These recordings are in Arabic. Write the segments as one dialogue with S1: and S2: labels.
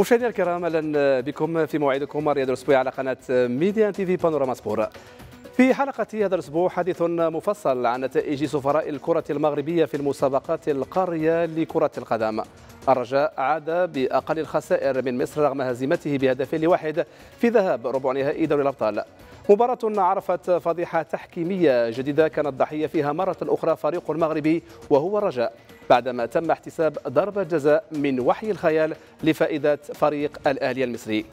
S1: مشاهدينا الكرام اهلا بكم في موعدكم رياض الاسبوعي على قناه ميديا تي في بانوراما سبور. في حلقة هذا الأسبوع حديث مفصل عن نتائج سفراء الكرة المغربية في المسابقات القارية لكرة القدم الرجاء عاد بأقل الخسائر من مصر رغم هزيمته بهدف لواحد في ذهاب ربع نهائي دوري الأبطال مباراة عرفت فضيحة تحكيمية جديدة كانت ضحية فيها مرة أخرى فريق المغربي وهو الرجاء بعدما تم احتساب ضربة جزاء من وحي الخيال لفائدة فريق الأهلي المصري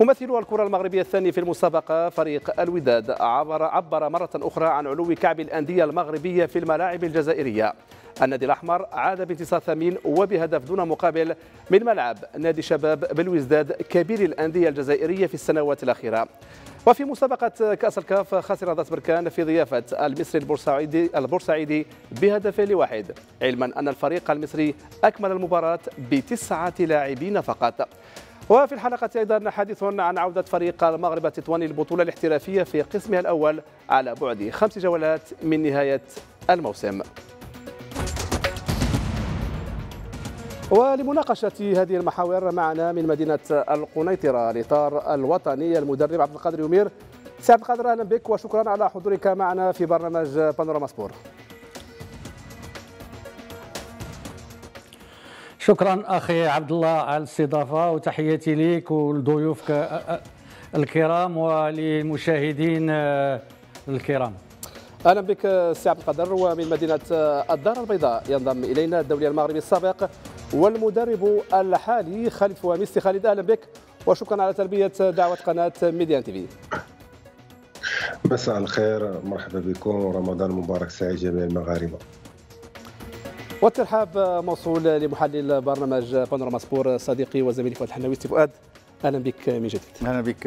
S1: ممثل الكرة المغربية الثاني في المسابقة فريق الوداد عبر, عبر مرة أخرى عن علو كعب الأندية المغربية في الملاعب الجزائرية النادي الأحمر عاد بانتصار ثمين وبهدف دون مقابل من ملعب نادي شباب بالوزداد كبير الأندية الجزائرية في السنوات الأخيرة وفي مسابقة كأس الكاف خسر ذات بركان في ضيافة المصري البورسعيدي البورسعيدي بهدف لواحد علما أن الفريق المصري أكمل المباراة بتسعة لاعبين فقط وفي الحلقة أيضا حديث عن عودة فريق المغرب التطواني للبطولة الاحترافية في قسمها الأول على بعد خمس جولات من نهاية الموسم ولمناقشة هذه المحاور معنا من مدينة القنيطرة الإطار الوطني المدرب عبد القادر يمير سي عبد القادر أهلا بك وشكرا على حضورك معنا في برنامج بانوراما سبور
S2: شكرا اخي عبد الله على الاستضافه وتحياتي لك ولضيوفك الكرام وللمشاهدين الكرام اهلا بك
S1: سي عبد القادر ومن مدينه الدار البيضاء ينضم الينا الدولي المغربي السابق والمدرب الحالي خالد فواميسي خالد اهلا بك وشكرا على تلبيه دعوه قناه ميديان تي في
S3: مساء الخير مرحبا بكم ورمضان مبارك سعيد جميع المغاربه
S1: والترحاب موصول لمحلل برنامج بانوراما سبور صديقي وزميلي فؤاد الحناوي سي فؤاد اهلا بك من جديد اهلا بك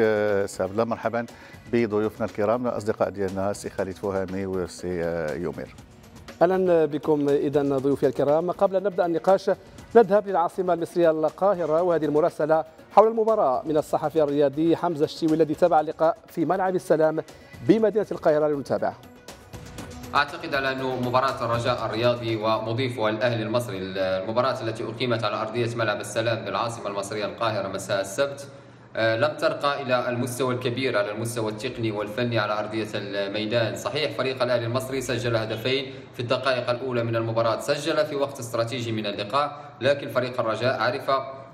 S1: سي عبد الله مرحبا بضيوفنا الكرام الاصدقاء ديالنا السي خالد فهامي وسي
S4: آه، يومير
S1: اهلا بكم اذا ضيوفي الكرام قبل ان نبدا النقاش نذهب للعاصمة المصرية القاهرة وهذه المراسلة حول المباراة من الصحفي الرياضي حمزة الشيوي الذي تابع اللقاء في ملعب السلام بمدينة القاهرة لنتابعه
S5: اعتقد على انه مباراه الرجاء الرياضي ومضيفه الاهلي المصري المباراه التي اقيمت على ارضيه ملعب السلام بالعاصمه المصريه القاهره مساء السبت آه، لم ترقى إلى المستوى الكبير على المستوى التقني والفني على أرضية الميدان صحيح فريق الأهلي المصري سجل هدفين في الدقائق الأولى من المباراة سجل في وقت استراتيجي من اللقاء لكن فريق الرجاء عرف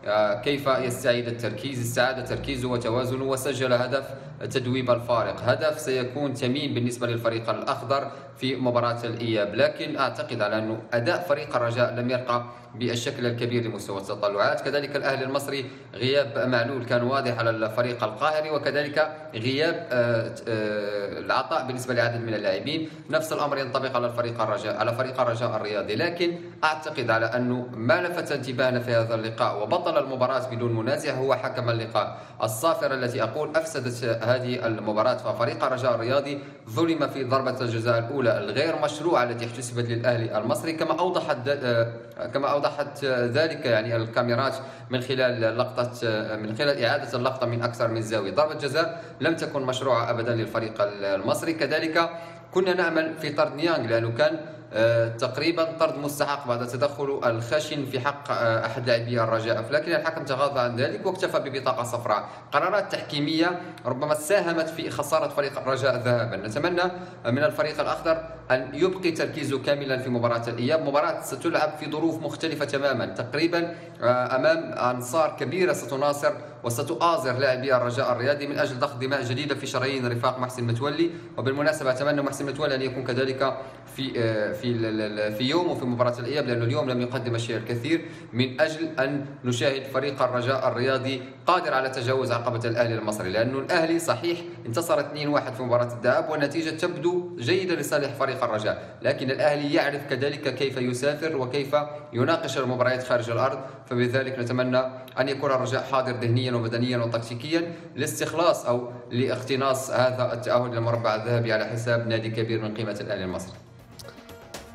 S5: آه، كيف يستعيد التركيز استعاد تركيزه وتوازنه وسجل هدف تدويب الفارق هدف سيكون ثمين بالنسبة للفريق الأخضر في مباراة الإياب لكن أعتقد على أنه أداء فريق الرجاء لم يرقى بالشكل الكبير لمستوى التطلعات كذلك الأهلي المصري غياب معلول كان واضح على الفريق القاهري وكذلك غياب آه، آه، العطاء بالنسبة لعدد من اللاعبين نفس الأمر ينطبق على الفريق الرجاء على فريق الرجاء الرياضي لكن أعتقد على أنه ما لفت انتباهنا في هذا اللقاء وبطل المباراة بدون منازع هو حكم اللقاء الصافرة التي أقول أفسدت هذه المباراة ففريق الرجاء الرياضي ظلم في ضربة الجزاء الأولى الغير مشروعة التي احتسبت للأهلي المصري كما أوضحت آه، كما أوضحت آه، ذلك يعني الكاميرات من خلال لقطة آه، من خلال إعادة اللقطة من أكثر من زاوية ضربة جزاء لم تكن مشروعة أبدا للفريق المصري كذلك كنا نأمل في طرد نيانغ لأنه كان آه، تقريبا طرد مستحق بعد تدخل الخشن في حق آه، احد لاعبي الرجاء لكن الحكم تغاضى عن ذلك واكتفى ببطاقه صفراء قرارات تحكيميه ربما ساهمت في خساره فريق الرجاء ذهابا نتمنى من الفريق الاخضر ان يبقي تركيزه كاملا في مباراه الاياب مباراه ستلعب في ظروف مختلفه تماما تقريبا آه، امام انصار كبيره ستناصر وستؤازر لاعبي الرجاء الرياضي من أجل ضخ دماء جديدة في شرايين رفاق محسن متولي وبالمناسبة أتمنى محسن متولي أن يكون كذلك في آه، في في يوم وفي مباراة الإياب لأنه اليوم لم يقدم الشيء الكثير من أجل أن نشاهد فريق الرجاء الرياضي قادر على تجاوز عقبة الأهلي المصري لأنه الأهلي صحيح انتصر 2-1 في مباراة الذهاب والنتيجة تبدو جيدة لصالح فريق الرجاء لكن الأهلي يعرف كذلك كيف يسافر وكيف يناقش المباريات خارج الأرض فبذلك نتمنى أن يكون الرجاء حاضر ذهنيا وبدنيا وتكتيكيا لاستخلاص أو لاقتناص هذا التأهل للمربع الذهبي على حساب نادي كبير من قيمة الأهلي المصري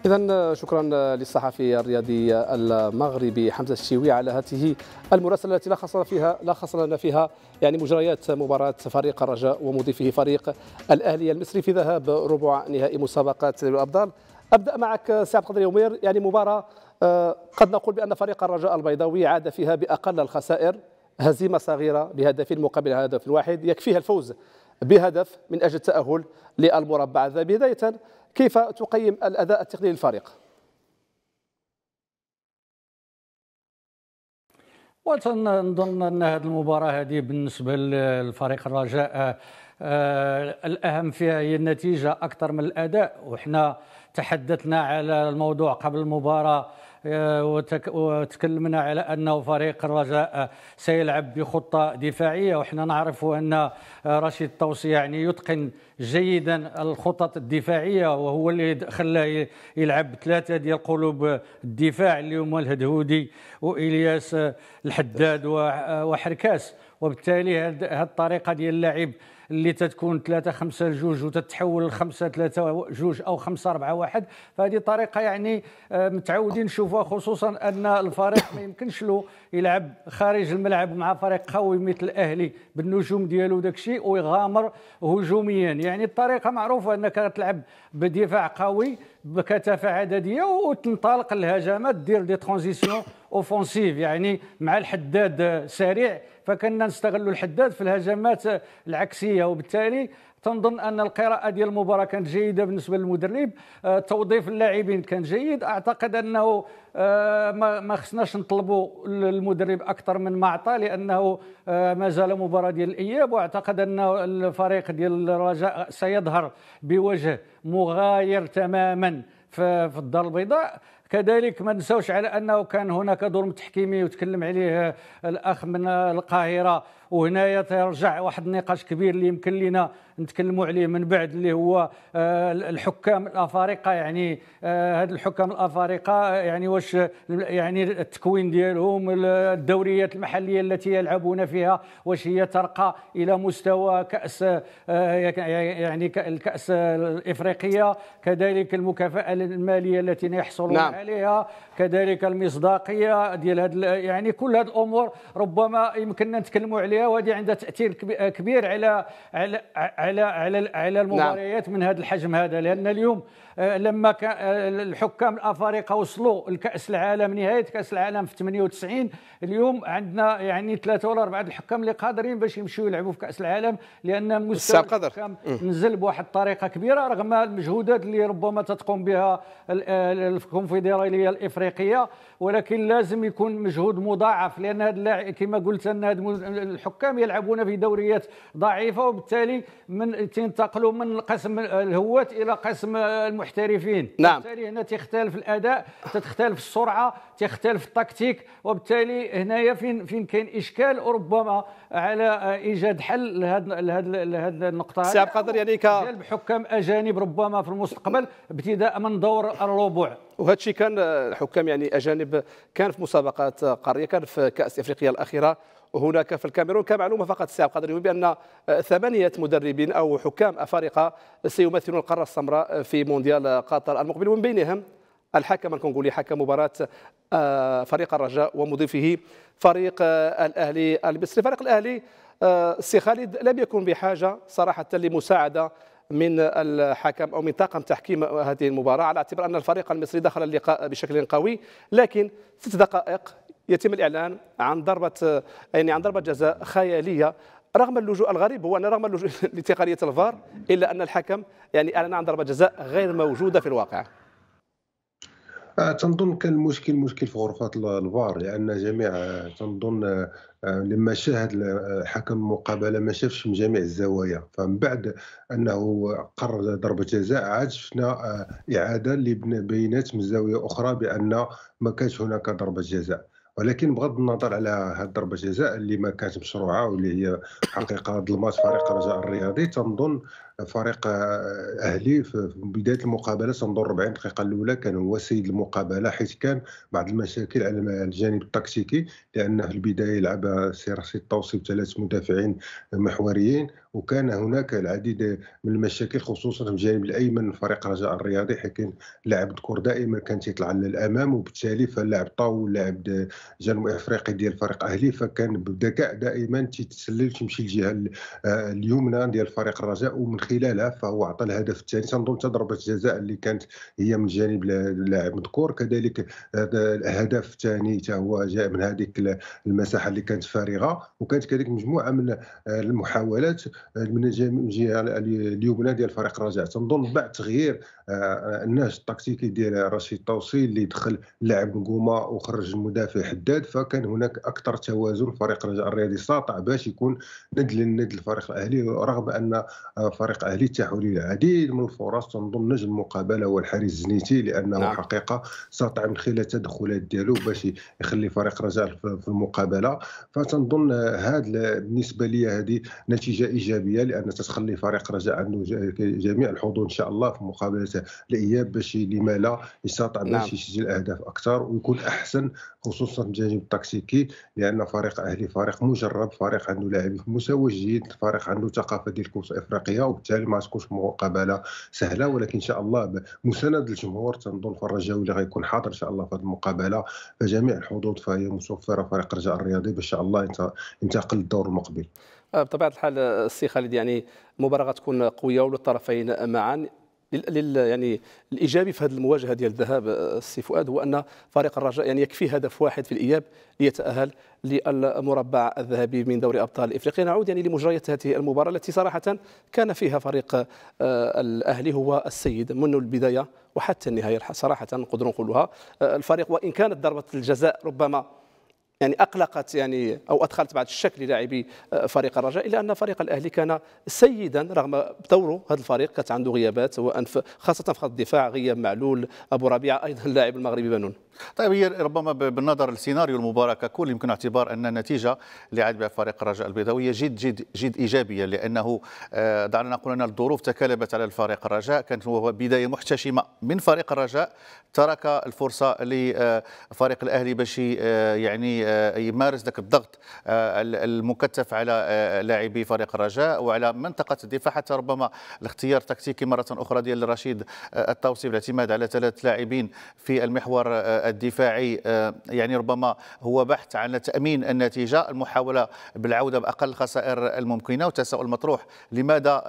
S1: إذا شكرا للصحفي الرياضي المغربي حمزة الشيوي على هذه المراسلة التي لخص فيها لخص لنا فيها يعني مجريات مباراة فريق الرجاء ومضيفه فريق الأهلي المصري في ذهاب ربع نهائي مسابقة الأبطال أبدأ معك سعد عبد يومير يعني مباراة آه، قد نقول بأن فريق الرجاء البيضاوي عاد فيها بأقل الخسائر هزيمة صغيرة بهدفين مقابل هدف واحد يكفيها الفوز بهدف من أجل التأهل للمربع الذهبي بداية كيف تقيم الأداء التقني للفريق؟
S2: ونظن ان هذه المباراه هذه بالنسبه للفريق الرجاء آه، الاهم فيها هي النتيجه اكثر من الاداء وحنا تحدثنا على الموضوع قبل المباراه آه، وتكلمنا على انه فريق الرجاء سيلعب بخطه دفاعيه وحنا نعرف ان آه، رشيد الطوسي يعني يتقن جيدا الخطط الدفاعيه وهو اللي خلاه يلعب ثلاثه ديال قلوب الدفاع اللي هما الهدهودي والياس آه، الحداد وحركاس وبالتالي هذه الطريقه ديال اللعب اللي تتكون 3 5 2 وتتحول ل 5 3 2 او 5 4 1 فهذه طريقه يعني آه، متعودين نشوفوها خصوصا ان الفريق ما يمكنش له يلعب خارج الملعب مع فريق قوي مثل الاهلي بالنجوم ديالو وداك الشيء ويغامر هجوميا يعني الطريقه معروفه انك تلعب بدفاع قوي بكثافه عدديه وتنطلق الهجمات دير دي ترانزيسيون اوفونسيف يعني مع الحداد سريع فكنا نستغلوا الحداد في الهجمات العكسيه وبالتالي تنظن ان القراءه ديال المباراه كانت جيده بالنسبه للمدرب آه، توظيف اللاعبين كان جيد اعتقد انه آه، ما خصناش نطلبوا المدرب اكثر من ما عطى لانه آه، ما زال مباراه ديال الاياب واعتقد ان الفريق ديال الرجاء سيظهر بوجه مغاير تماما في الدار البيضاء كذلك ما نساوش على انه كان هناك ظلم تحكيمي وتكلم عليه الاخ من القاهره وهنايا يرجع واحد النقاش كبير اللي يمكن لنا نتكلموا عليه من بعد اللي هو آه، الحكام الافارقه يعني آه، هاد الحكام الافارقه يعني واش يعني التكوين ديالهم الدوريات المحليه التي يلعبون فيها واش هي ترقى الى مستوى كاس آه، يعني الكاس الافريقيه كذلك المكافاه الماليه التي يحصلون نعم. عليها كذلك المصداقيه ديال هاد يعني كل هاد الامور ربما يمكننا نتكلموا عليها الحياه وهذه عندها تاثير كبير على على على على, على نعم. المباريات نعم. من هذا الحجم هذا لان اليوم آه، لما آه، الحكام الافارقه وصلوا لكاس العالم نهايه كاس العالم في 98 اليوم عندنا يعني ثلاثه ولا اربعه الحكام اللي قادرين باش يمشيو يلعبوا في كاس العالم لان مستوى الحكام نزل بواحد الطريقه كبيره رغم المجهودات اللي ربما تتقوم بها آه، الكونفدراليه الافريقيه ولكن لازم يكون مجهود مضاعف لان هذا كما قلت ان الحكام يلعبون في دوريات ضعيفه وبالتالي من تنتقلوا من قسم الهوات الى قسم المحترفين محترفين نعم بالتالي هنا تختلف الاداء تختلف السرعه تختلف التكتيك وبالتالي هنايا فين فين كاين اشكال وربما على ايجاد حل لهذا لهذ النقطه سي عبد القادر يعني ك حكام اجانب ربما في المستقبل ابتداء
S1: من دور الربع وهذا الشيء كان حكام يعني اجانب كان في مسابقات قاريه كان في كاس افريقيا الاخيره هناك في الكاميرون كمعلومة فقط سابقة قدر بأن آه، ثمانية مدربين أو حكام أفارقة سيمثلون القارة السمراء في مونديال قطر المقبل ومن بينهم الحكم الكونغولي حكم مباراة آه، فريق الرجاء ومضيفه فريق آه، الأهلي المصري فريق الأهلي سي خالد لم يكن بحاجة صراحة لمساعدة من الحكم او من طاقم تحكيم هذه المباراه على اعتبار ان الفريق المصري دخل اللقاء بشكل قوي لكن ست دقائق يتم الاعلان عن ضربه يعني عن ضربه جزاء خياليه رغم اللجوء الغريب هو ان رغم اللجوء لتقنيه الفار الا ان الحكم يعني اعلن عن ضربه جزاء غير موجوده في الواقع
S3: آه، تنظن كان المشكل مشكل في غرفه الفار لان جميع آه، تنظن آه، لما شاهد حكم المقابله ما شافش من جميع الزوايا فمن بعد انه قرر ضربه جزاء عاد شفنا اعاده لبينات من زاويه اخرى بان ما كانش هناك ضربه جزاء ولكن بغض النظر على هذه ضربه جزاء اللي ما كانت مشروعه واللي هي حقيقه ظلمات فريق الرجاء الرياضي تنظن فريق آه، اهلي في بدايه المقابله تنظر 40 دقيقه الاولى كان هو سيد المقابله حيث كان بعض المشاكل على الجانب التكتيكي لانه في البدايه لعب سيرسي الطوسي بثلاث مدافعين محوريين وكان هناك العديد من المشاكل خصوصا في الجانب الايمن فريق رجاء الرياضي حيث لاعب الكور دائما كان تيطلع للامام وبالتالي فاللاعب طاول لاعب جنوب افريقي ديال فريق اهلي فكان بذكاء دائما تيتسلل تمشي الجهه آه، اليمنى ديال فريق الرجاء ومن خلالها فهو عطى الهدف الثاني تنظن تضربه جزاء اللي كانت هي من جانب اللاعب مذكور كذلك الهدف الثاني حتى هو جاء من هذيك المساحه اللي كانت فارغه وكانت كذلك مجموعه من المحاولات من الجهه اليمنى ديال فريق الرجاء تنظن بعد تغيير آه، النهج التكتيكي ديال رشيد طوسي اللي دخل لاعب نقومه وخرج المدافع حداد فكان هناك اكثر توازن فريق الرجاء الرياضي ساطع باش يكون ند للند الفريق الاهلي رغم ان آه، فريق يحقق اهلي التحولي العديد من الفرص تنظن نجم المقابله هو الحارس زنيتي لانه نعم. حقيقه استطاع من خلال التدخلات ديالو باش يخلي فريق رجاء في المقابله فتنظن هذا بالنسبه لي هذه نتيجه ايجابيه لان تتخلي فريق رجاء عنده جميع الحظوظ ان شاء الله في مقابله الاياب باش لما لا يستطع باش نعم. يسجل اهداف اكثر ويكون احسن خصوصا من الجانب التكتيكي لان فريق اهلي فريق مجرب فريق عنده لاعبين جيد فريق عنده ثقافه ديال الكره الافريقيه وبالتالي ما تكونش مقابله سهله ولكن ان شاء الله بمساند الجمهور تنظن فالرجاوي اللي غيكون حاضر ان شاء الله في هذه المقابله فجميع الحظوظ فهي متوفره فريق الرجاء الرياضي باش ان شاء الله ينتقل للدور المقبل
S1: آه، بطبيعه الحال آه، السي خالد يعني مباراه غتكون قويه وللطرفين معا لل يعني الايجابي في هذه المواجهه ديال الذهاب آه، السي فؤاد هو ان فريق الرجاء يعني يكفي هدف واحد في الاياب ليتاهل للمربع الذهبي من دوري ابطال افريقيا نعود يعني لمجريات هذه المباراه التي صراحه كان فيها فريق آه، الاهلي هو السيد منذ البدايه وحتى النهايه صراحه نقدر نقولها آه، الفريق وان كانت ضربه الجزاء ربما يعني اقلقت يعني او ادخلت بعض الشك للاعبي آه، فريق الرجاء الا ان فريق الاهلي كان سيدا رغم دوره هذا الفريق كانت عنده غيابات سواء خاصه في خط الدفاع غياب معلول ابو ربيعه ايضا اللاعب المغربي بنون طيب هي ربما بالنظر للسيناريو المباراه
S4: ككل يمكن اعتبار ان النتيجه اللي عاد بها فريق الرجاء البيضاويه جد جد جد ايجابيه لانه آه، دعنا نقول ان الظروف تكالبت على الفريق الرجاء كانت هو بدايه محتشمه من فريق الرجاء ترك الفرصه لفريق آه، الاهلي باش آه، يعني يمارس ذاك الضغط المكثف على لاعبي فريق الرجاء وعلى منطقه الدفاع حتى ربما الاختيار التكتيكي مره اخرى ديال رشيد الطوسي بالاعتماد على ثلاث لاعبين في المحور الدفاعي آه، يعني ربما هو بحث عن تأمين النتيجة المحاولة بالعودة بأقل الخسائر الممكنة والتساؤل المطروح لماذا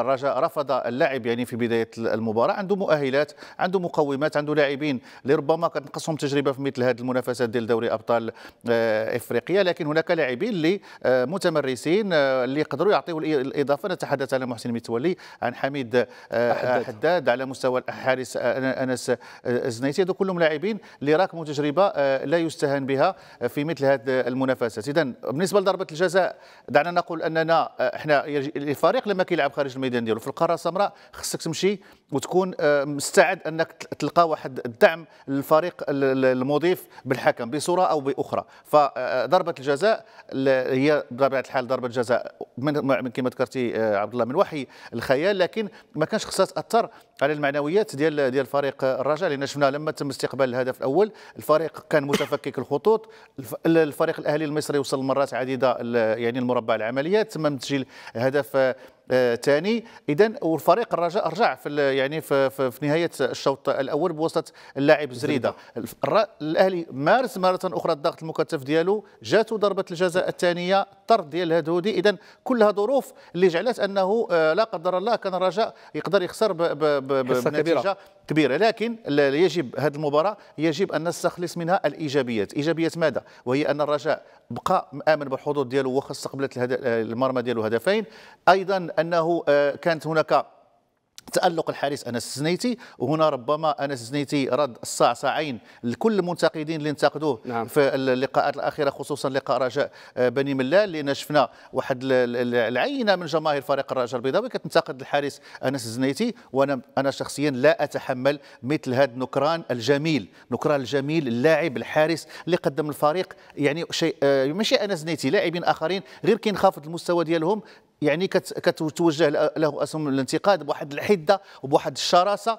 S4: الرجاء آه، آه، رفض اللعب يعني في بداية المباراة عنده مؤهلات عنده مقومات عنده لاعبين لربما كتنقصهم تجربة في مثل هذه المنافسات ديال دوري أبطال إفريقيا لكن هناك لاعبين اللي متمرسين اللي يقدروا يعطيوا الإضافة نتحدث على محسن متولي عن حميد حداد على مستوى الحارس انس الزنيتي هذو كلهم لاعبين اللي راكموا تجربه آه، لا يستهان بها آه، في مثل هذه المنافسات اذا بالنسبه لضربه الجزاء دعنا نقول اننا آه، احنا الفريق لما كيلعب خارج الميدان ديالو في القاره السمراء خصك تمشي وتكون آه، مستعد انك تلقى واحد الدعم للفريق المضيف بالحكم بصوره او باخرى فضربه الجزاء هي بطبيعه الحال ضربه جزاء من كما ذكرتي آه، عبد الله من وحي الخيال لكن ما كانش خصها تاثر على المعنويات ديال ديال فريق الرجاء لان شفنا لما تم استقبال الهدف الاول الفريق كان متفكك الخطوط الفريق الاهلي المصري وصل مرات عديده يعني المربع العمليات تم تسجيل هدف آه، ثاني آه، اذا وفريق الرجاء رجع في يعني في, في, في نهايه الشوط الاول بوسط اللاعب زريده الاهلي مارس مره اخرى الضغط المكثف ديالو جاته ضربه الجزاء الثانيه الطرد ديال الهدودي اذا كلها ظروف اللي جعلت انه آه، لا قدر الله كان الرجاء يقدر يخسر بنتيجه كبيرة لكن يجب هذه المباراة يجب أن نستخلص منها الإيجابيات إيجابية ماذا وهي أن الرجاء بقى مآمن بالحظوظ ديالو وخا استقبلت المرمى ديالو هدفين أيضا أنه آه، كانت هناك تألق الحارس أنس الزنيتي وهنا ربما أنس الزنيتي رد الصاع صاعين لكل المنتقدين اللي انتقدوه نعم. في اللقاءات الأخيرة خصوصا لقاء رجاء بني ملال لأن شفنا واحد العينة من جماهير فريق الرجاء البيضاوي كتنتقد الحارس أنس الزنيتي وأنا أنا شخصيا لا أتحمل مثل هذا النكران الجميل نكران الجميل اللاعب الحارس اللي قدم الفريق يعني شيء آه، ماشي أنس الزنيتي لاعبين آخرين غير كينخفض المستوى ديالهم يعني كتوجه له اسهم الانتقاد بواحد الحده وبواحد الشراسه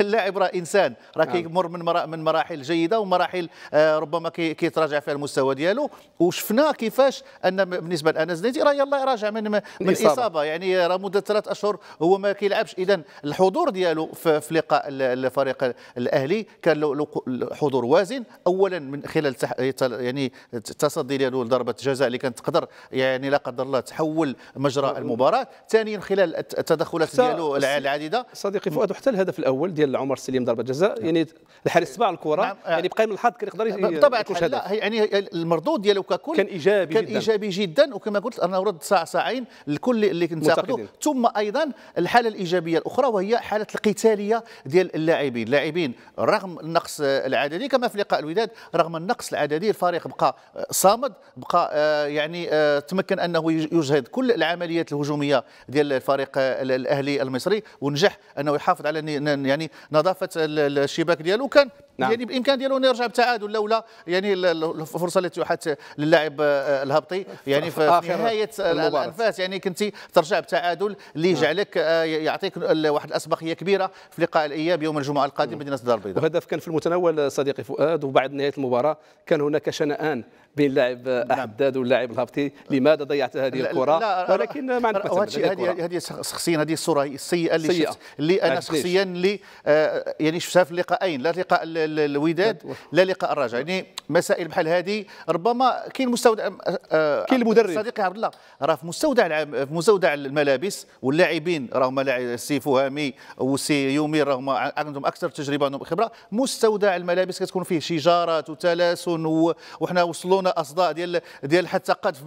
S4: اللاعب راه انسان راه نعم. كيمر من من مراحل جيده ومراحل آه، ربما كيتراجع فيها المستوى ديالو وشفنا كيفاش ان بالنسبه لانس زنيدي راه يلاه راجع من من الاصابه يعني راه مده ثلاث اشهر هو ما كيلعبش اذا الحضور ديالو في لقاء الفريق الاهلي كان له حضور وازن اولا من خلال يعني التصدي ديالو لضربه الجزاء اللي كانت تقدر يعني لا قدر الله تحول مجرى أه، أه.
S1: المباراه ثانيا خلال التدخلات ديالو العديده صديقي فؤاد حتى الهدف الاول ديال عمر السليم ضربه جزاء نعم. يعني الحارس تباع الكره نعم. أه. يعني بقى من الحظ كان يقدر بطبيعه الحال لا
S4: يعني المردود ديالو ككل كان ايجابي كان جدا. ايجابي جدا وكما قلت انا رد ساعه ساعين الكل اللي نتاقدوا ثم ايضا الحاله الايجابيه الاخرى وهي حاله القتاليه ديال اللاعبين اللاعبين رغم النقص العددي كما في لقاء الوداد رغم النقص العددي الفريق بقى صامد بقى يعني تمكن انه يجهد كل كل العمليات الهجوميه ديال الفريق الاهلي المصري ونجح انه يحافظ على يعني نظافه الشباك ديالو كان نعم. يعني بامكان ديالو يرجع بالتعادل لولا يعني الفرصه التي تحت للاعب آه، الهبطي يعني في آخر نهايه الانفاس يعني كنتي ترجع بالتعادل اللي نعم. يجعلك آه، يعطيك واحد الاسبقيه كبيره في لقاء الاياب يوم
S1: الجمعه القادم نعم. مدينه الدار البيضاء الهدف كان في المتناول صديقي فؤاد وبعد نهايه المباراه كان هناك شنآن بين اللاعب نعم. احداد واللاعب الهبطي لماذا ضيعت هذه الكره ولكن ما عندك هذه
S4: هذه شخصيا هذه الصوره السيئه اللي شفت اللي انا شخصيا اللي آه، يعني شفتها في اللقاءين لا اللقاء الوداد لا لقاء الرجاء يعني مسائل بحال هذه ربما كاين مستودع آه، آه، كاين المدرب صديقي عبد الله راه في مستودع في مستودع الملابس واللاعبين راهما السي فهامي وسي يومي راهما عندهم اكثر تجربه عندهم خبره مستودع الملابس كتكون فيه شجارات وتلاسن وحنا وصلونا اصداء ديال ديال حتى قذف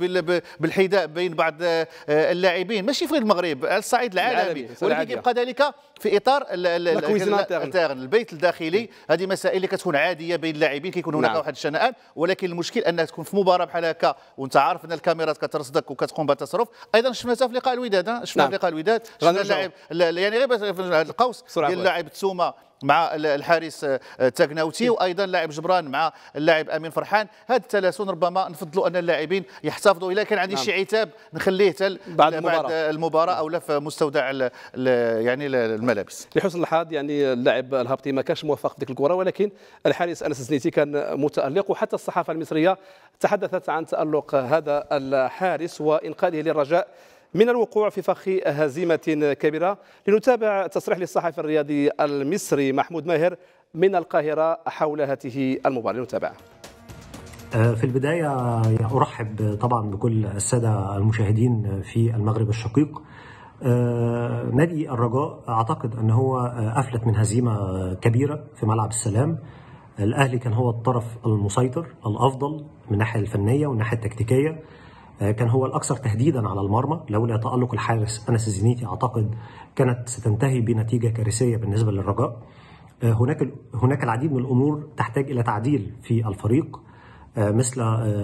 S4: بالحذاء بين بعض آه، اللاعبين ماشي في المغرب على الصعيد العالمي ولكن يبقى ذلك في اطار الانترن البيت الداخلي هذه مسائل اللي كتكون عاديه بين اللاعبين كيكون هناك نعم. واحد الشنآن ولكن المشكل انها تكون في مباراه بحال هكا وانت عارف ان الكاميرات كترصدك وكتقوم بالتصرف ايضا شفنا في لقاء الوداد شفنا في نعم. لقاء الوداد شفنا اللاعب يعني غير القوس ديال اللاعب تسومه مع الحارس آه، تاغناوتي إيه. وايضا لاعب جبران مع اللاعب امين فرحان هذا التلاسون ربما نفضلوا ان اللاعبين يحتفظوا الا كان عندي نعم. شي عتاب نخليه تل بعد المباراه, بعد
S1: المباراة او لا في مستودع الـ الـ يعني الملابس لحسن الحظ يعني اللاعب الهابطي ما كانش موفق في ديك الكره ولكن الحارس انس زنيتي كان متالق وحتى الصحافه المصريه تحدثت عن تالق هذا الحارس وانقاذه للرجاء من الوقوع في فخ هزيمة كبيرة لنتابع تصريح للصحفي الرياضي المصري محمود ماهر من القاهرة حول هذه المباراة لنتابعها
S6: آه، في البداية أرحب طبعا بكل السادة المشاهدين في المغرب الشقيق آه، نادي الرجاء أعتقد أن هو آه، أفلت من هزيمة كبيرة في ملعب السلام الأهلي كان هو الطرف المسيطر الأفضل من الناحية الفنية والناحية التكتيكية آه، كان هو الاكثر تهديدا على المرمى لولا تالق الحارس انس الزنيتي اعتقد كانت ستنتهي بنتيجه كارثيه بالنسبه للرجاء آه، هناك هناك العديد من الامور تحتاج الى تعديل في الفريق آه، مثل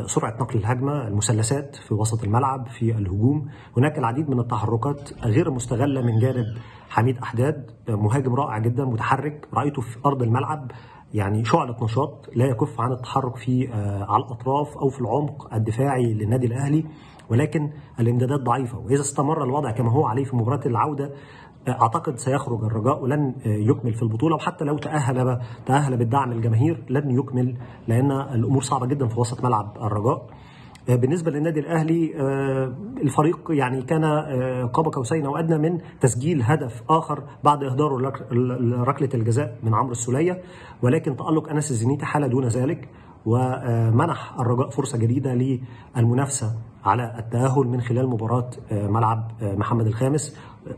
S6: سرعه نقل الهجمه، المثلثات في وسط الملعب، في الهجوم، هناك العديد من التحركات غير مستغله من جانب حميد احداد مهاجم رائع جدا متحرك رايته في ارض الملعب يعني شعلة نشاط لا يكف عن التحرك في آه، على الأطراف أو في العمق الدفاعي للنادي الأهلي ولكن الامدادات ضعيفة وإذا استمر الوضع كما هو عليه في مباراة العودة آه، اعتقد سيخرج الرجاء ولن آه، يكمل في البطوله وحتى لو تاهل تاهل بالدعم الجماهير لن يكمل لان الامور صعبه جدا في وسط ملعب الرجاء آه، بالنسبه للنادي الاهلي آه، الفريق يعني كان آه، قاب قوسين او ادنى من تسجيل هدف اخر بعد اهداره لركله الجزاء من عمرو السوليه ولكن تالق انس الزنيتي حال دون ذلك ومنح الرجاء فرصه جديده للمنافسه على التاهل من خلال مباراه ملعب محمد الخامس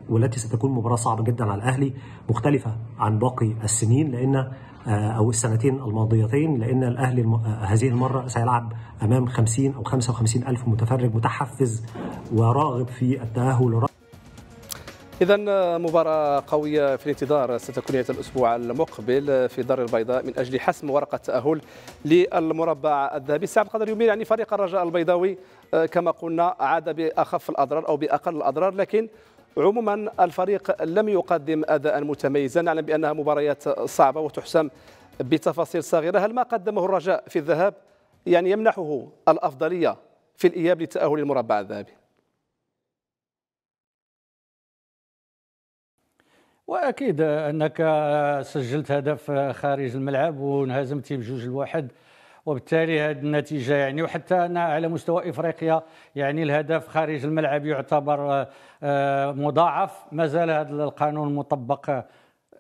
S6: والتي ستكون مباراه صعبه جدا على الاهلي مختلفه عن باقي السنين لان آه، او السنتين الماضيتين لان الاهلي آه، هذه المره سيلعب امام 50 او 55 الف متفرج متحفز وراغب في التاهل
S1: إذا آه، مباراة قوية في الانتظار ستكون نهاية الأسبوع المقبل في دار البيضاء من أجل حسم ورقة تأهل للمربع الذهبي سعد قدر يمين يعني فريق الرجاء البيضاوي كما قلنا عاد بأخف الأضرار أو بأقل الأضرار لكن عموما الفريق لم يقدم أداء متميزا نعلم بأنها مباريات صعبة وتحسم بتفاصيل صغيرة هل ما قدمه الرجاء في الذهاب يعني يمنحه الأفضلية في الإياب لتأهل المربع الذهبي
S2: واكيد انك سجلت هدف خارج الملعب وانهزمتي بجوج لواحد وبالتالي هذه النتيجه يعني وحتى انا على مستوى افريقيا يعني الهدف خارج الملعب يعتبر آه، مضاعف مازال هذا القانون مطبق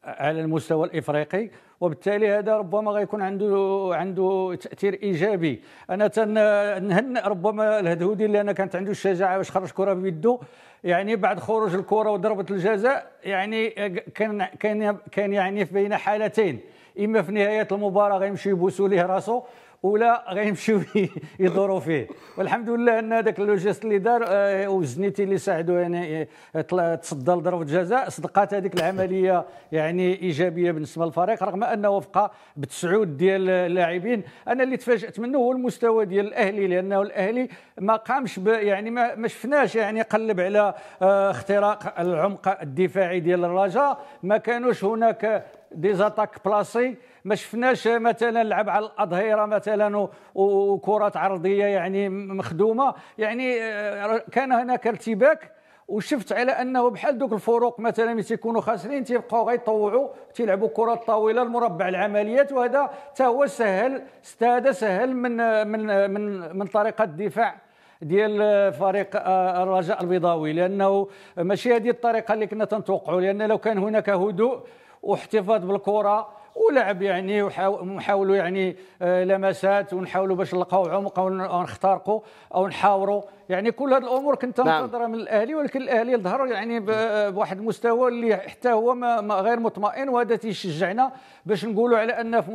S2: على المستوى الافريقي وبالتالي هذا ربما غيكون عنده عنده تاثير ايجابي انا تنهن ربما الهدهودي اللي انا كانت عنده الشجاعه باش خرج كره بيده يعني بعد خروج الكره وضربه الجزاء يعني كان كان كان يعني في بين حالتين اما في نهايه المباراه غيمشي يبوسوا ليه راسه ولا غيمشيو يدوروا فيه والحمد لله ان هذاك اللوجيست اللي دار آه، وزنيتي اللي ساعدوا يعني آه، تصدى لضربه جزاء صدقات هذيك العمليه يعني ايجابيه بالنسبه للفريق رغم انه وفق بتسعود ديال اللاعبين انا اللي تفاجات منه هو المستوى ديال الاهلي لانه الاهلي ما قامش يعني ما, ما شفناش يعني قلب على آه، اختراق العمق الدفاعي ديال الرجاء ما كانوش هناك ديزاتاك بلاصي ما شفناش مثلا لعب على الاظهره مثلا وكرات عرضيه يعني مخدومه يعني آه، كان هناك ارتباك وشفت على انه بحال دوك الفروق مثلا ملي تيكونوا خاسرين تيبقاو غيطوعوا تيلعبوا كره طويله المربع العمليات وهذا تا هو سهل هذا سهل من من من من طريقه الدفاع ديال فريق آه، الرجاء البيضاوي لانه ماشي هذه الطريقه اللي كنا تنتوقعوا لان لو كان هناك هدوء واحتفاظ بالكره ولعب يعني ونحاولوا يعني آه، لمسات ونحاولوا باش نلقاو عمق او نخترقوا او نحاوروا يعني كل هذه الامور كنت نعم. منتظرها من الاهلي ولكن الاهلي ظهر يعني آه، بواحد المستوى اللي حتى هو ما غير مطمئن وهذا تيشجعنا باش نقولوا على ان في